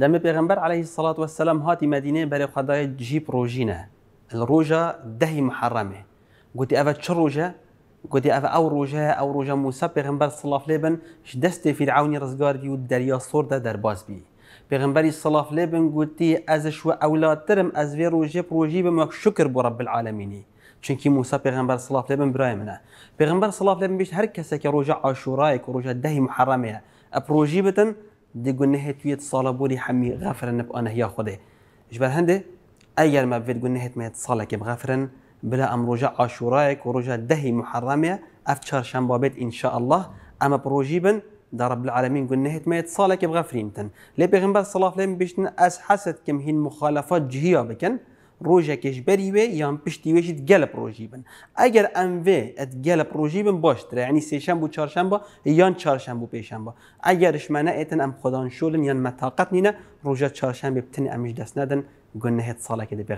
دم پیغمبر علیه الصلاة والسلام هاتی مدینه برای خدای جيب روجينا الروجا دهی محرمه گوتی اوه چه روجه؟ گوتی اوه او روجه او روجه موسی پیغمبر صلی الله علیه بن دست فرعونی رزگار دی و دریا سور ده در باز بی پیغمبری صلی الله علیه ازش و ترم از وی روجه بروجي بم شکر بو رب العالمینی چونکی موسی پیغمبر صلی الله علیه بن برای منه پیغمبر صلی الله علیه بن بیش هر کسی که روجه عاشورایک و دهی محرمه اپروژی بتن دي قلنا هي تويت بولي حمي غافرا نبقى انا هي خده جبال هندي اگر ما بفيد قلنا هي تميت صالك بغافرا بلا ام رجع عاشورايك ورجع دهي محرمه افتشار شنبابيت ان شاء الله اما بروجيبا دا رب العالمين قلنا هي تميت صالك غافرين تن لي بيغنبال صلاة لين بيشتن حسد كم هين مخالفات جهيه بكن ڕۆژێکێش بەری یا یان پشتی وشید گلب پروژی بن اگر ام یعنی و ات گل پروژی بن باشترە ینی سێشەم یا چارشەم بە یان پیش بوو اگرش بە ئەگەرشمانە ام ئەم خۆدان یا یان متاقت نینە ڕۆژە چارشەم بتن بتنی دست ندن گنهت گوێنەهێت ساڵێکی دەبێ